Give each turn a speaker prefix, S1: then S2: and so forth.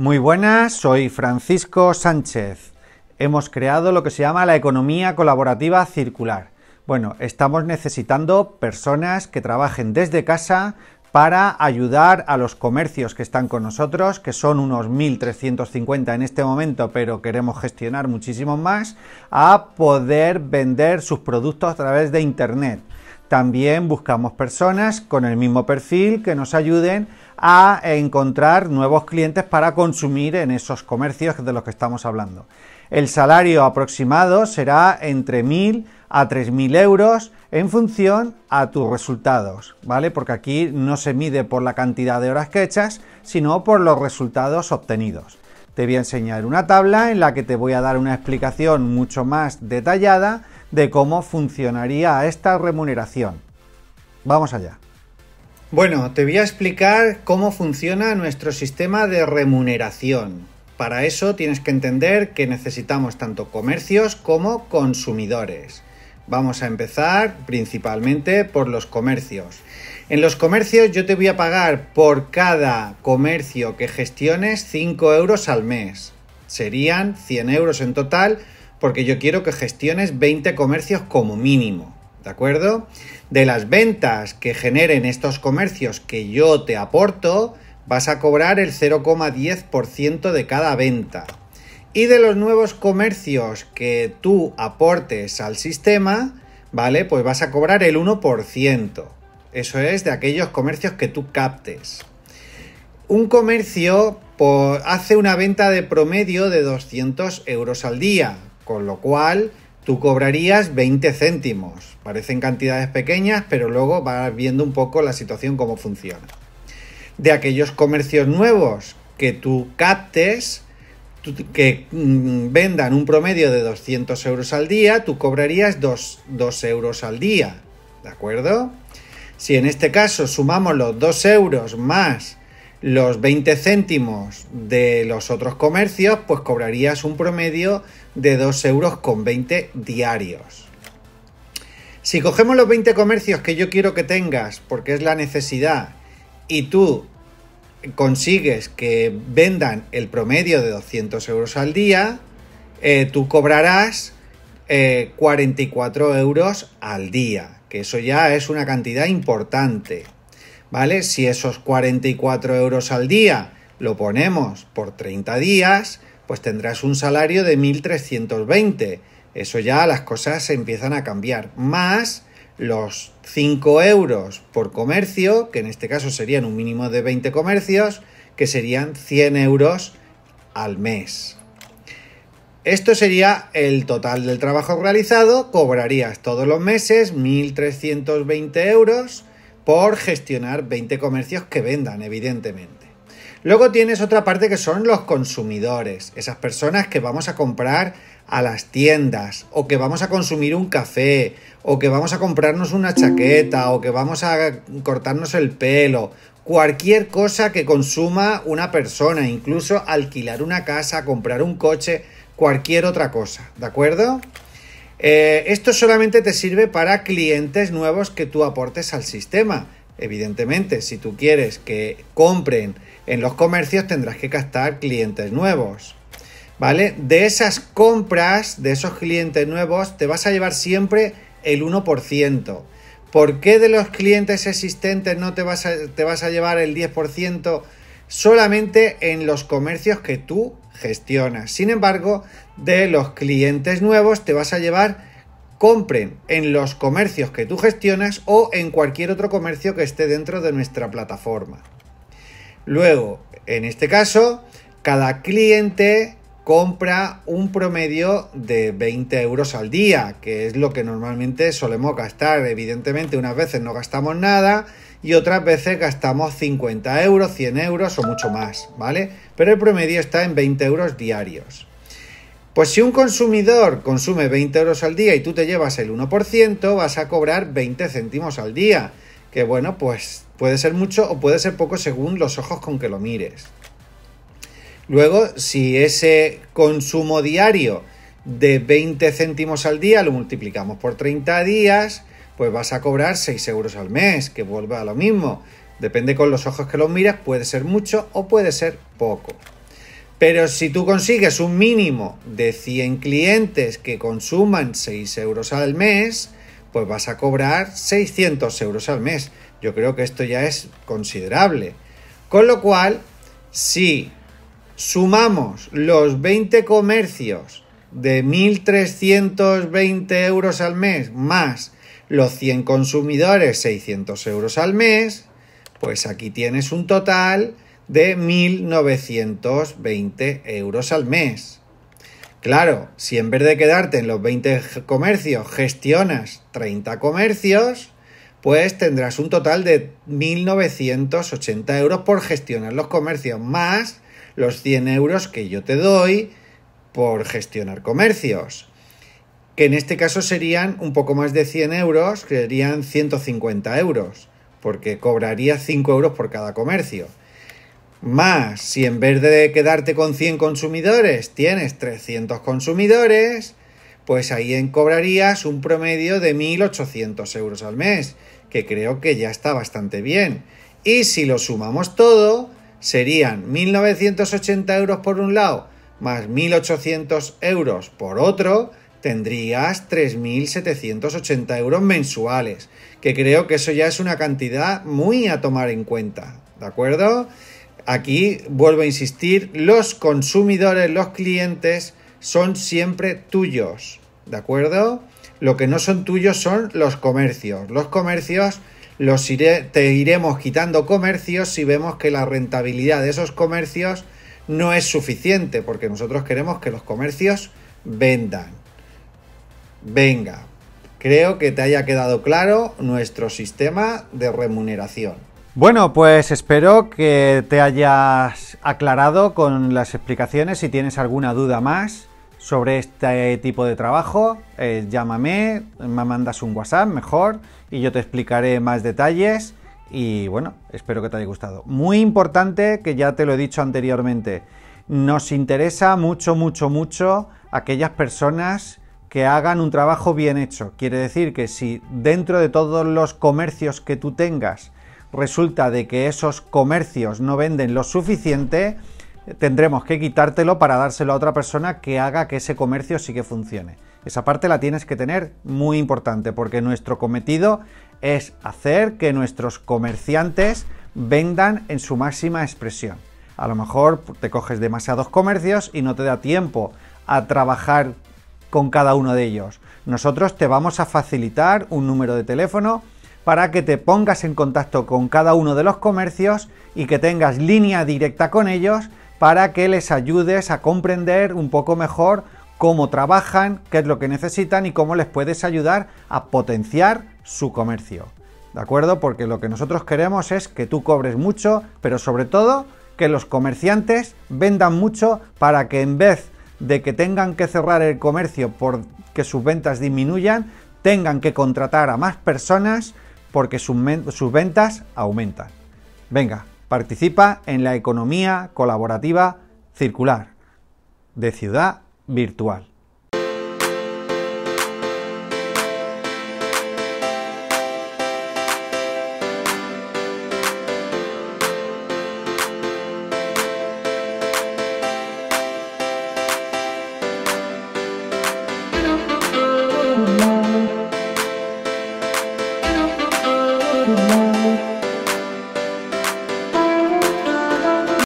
S1: Muy buenas, soy Francisco Sánchez. Hemos creado lo que se llama la economía colaborativa circular. Bueno, estamos necesitando personas que trabajen desde casa para ayudar a los comercios que están con nosotros, que son unos 1.350 en este momento, pero queremos gestionar muchísimos más, a poder vender sus productos a través de Internet. También buscamos personas con el mismo perfil que nos ayuden a encontrar nuevos clientes para consumir en esos comercios de los que estamos hablando. El salario aproximado será entre 1.000 a 3.000 euros en función a tus resultados, ¿vale? Porque aquí no se mide por la cantidad de horas que echas, sino por los resultados obtenidos. Te voy a enseñar una tabla en la que te voy a dar una explicación mucho más detallada de cómo funcionaría esta remuneración. Vamos allá. Bueno, te voy a explicar cómo funciona nuestro sistema de remuneración. Para eso tienes que entender que necesitamos tanto comercios como consumidores. Vamos a empezar principalmente por los comercios. En los comercios yo te voy a pagar por cada comercio que gestiones 5 euros al mes. Serían 100 euros en total porque yo quiero que gestiones 20 comercios como mínimo. ¿De acuerdo? De las ventas que generen estos comercios que yo te aporto, vas a cobrar el 0,10% de cada venta. Y de los nuevos comercios que tú aportes al sistema, ¿vale? Pues vas a cobrar el 1%. Eso es de aquellos comercios que tú captes. Un comercio hace una venta de promedio de 200 euros al día, con lo cual tú cobrarías 20 céntimos. Parecen cantidades pequeñas, pero luego vas viendo un poco la situación, cómo funciona. De aquellos comercios nuevos que tú captes, que mm, vendan un promedio de 200 euros al día, tú cobrarías 2, euros al día. ¿De acuerdo? Si en este caso sumamos los 2 euros más los 20 céntimos de los otros comercios, pues cobrarías un promedio de 2 euros con 20 diarios. Si cogemos los 20 comercios que yo quiero que tengas, porque es la necesidad, y tú consigues que vendan el promedio de 200 euros al día, eh, tú cobrarás 44 eh, euros al día, que eso ya es una cantidad importante. ¿vale? Si esos 44 euros al día lo ponemos por 30 días, pues tendrás un salario de 1.320. Eso ya las cosas se empiezan a cambiar. Más los 5 euros por comercio, que en este caso serían un mínimo de 20 comercios, que serían 100 euros al mes. Esto sería el total del trabajo realizado, cobrarías todos los meses 1.320 euros por gestionar 20 comercios que vendan, evidentemente. Luego tienes otra parte que son los consumidores, esas personas que vamos a comprar a las tiendas, o que vamos a consumir un café, o que vamos a comprarnos una chaqueta, o que vamos a cortarnos el pelo, cualquier cosa que consuma una persona, incluso alquilar una casa, comprar un coche, cualquier otra cosa, ¿de acuerdo? Eh, esto solamente te sirve para clientes nuevos que tú aportes al sistema. Evidentemente, si tú quieres que compren en los comercios, tendrás que gastar clientes nuevos. ¿Vale? De esas compras, de esos clientes nuevos, te vas a llevar siempre el 1%. ¿Por qué de los clientes existentes no te vas a, te vas a llevar el 10%? Solamente en los comercios que tú gestiona. Sin embargo, de los clientes nuevos te vas a llevar compren en los comercios que tú gestionas o en cualquier otro comercio que esté dentro de nuestra plataforma. Luego, en este caso, cada cliente compra un promedio de 20 euros al día, que es lo que normalmente solemos gastar. Evidentemente, unas veces no gastamos nada y otras veces gastamos 50 euros, 100 euros o mucho más, ¿vale? Pero el promedio está en 20 euros diarios. Pues si un consumidor consume 20 euros al día y tú te llevas el 1%, vas a cobrar 20 céntimos al día, que bueno, pues puede ser mucho o puede ser poco según los ojos con que lo mires. Luego, si ese consumo diario de 20 céntimos al día lo multiplicamos por 30 días, pues vas a cobrar 6 euros al mes, que vuelve a lo mismo. Depende con los ojos que los miras, puede ser mucho o puede ser poco. Pero si tú consigues un mínimo de 100 clientes que consuman 6 euros al mes, pues vas a cobrar 600 euros al mes. Yo creo que esto ya es considerable. Con lo cual, si sumamos los 20 comercios de 1.320 euros al mes más los 100 consumidores 600 euros al mes, pues aquí tienes un total de 1.920 euros al mes. Claro, si en vez de quedarte en los 20 comercios gestionas 30 comercios, pues tendrás un total de 1.980 euros por gestionar los comercios, más los 100 euros que yo te doy por gestionar comercios que en este caso serían un poco más de 100 euros, serían 150 euros, porque cobraría 5 euros por cada comercio. Más, si en vez de quedarte con 100 consumidores tienes 300 consumidores, pues ahí cobrarías un promedio de 1.800 euros al mes, que creo que ya está bastante bien. Y si lo sumamos todo, serían 1.980 euros por un lado, más 1.800 euros por otro, tendrías 3.780 euros mensuales, que creo que eso ya es una cantidad muy a tomar en cuenta, ¿de acuerdo? Aquí vuelvo a insistir, los consumidores, los clientes son siempre tuyos, ¿de acuerdo? Lo que no son tuyos son los comercios. Los comercios los te iremos quitando comercios si vemos que la rentabilidad de esos comercios no es suficiente, porque nosotros queremos que los comercios vendan. Venga, creo que te haya quedado claro nuestro sistema de remuneración. Bueno, pues espero que te hayas aclarado con las explicaciones. Si tienes alguna duda más sobre este tipo de trabajo, eh, llámame, me mandas un WhatsApp mejor y yo te explicaré más detalles. Y bueno, espero que te haya gustado. Muy importante, que ya te lo he dicho anteriormente, nos interesa mucho, mucho, mucho aquellas personas que hagan un trabajo bien hecho. Quiere decir que si dentro de todos los comercios que tú tengas resulta de que esos comercios no venden lo suficiente, tendremos que quitártelo para dárselo a otra persona que haga que ese comercio sí que funcione. Esa parte la tienes que tener muy importante porque nuestro cometido es hacer que nuestros comerciantes vendan en su máxima expresión. A lo mejor te coges demasiados comercios y no te da tiempo a trabajar con cada uno de ellos. Nosotros te vamos a facilitar un número de teléfono para que te pongas en contacto con cada uno de los comercios y que tengas línea directa con ellos para que les ayudes a comprender un poco mejor cómo trabajan, qué es lo que necesitan y cómo les puedes ayudar a potenciar su comercio. ¿De acuerdo? Porque lo que nosotros queremos es que tú cobres mucho, pero sobre todo que los comerciantes vendan mucho para que en vez de que tengan que cerrar el comercio porque sus ventas disminuyan, tengan que contratar a más personas porque sus, sus ventas aumentan. Venga, participa en la economía colaborativa circular de ciudad virtual.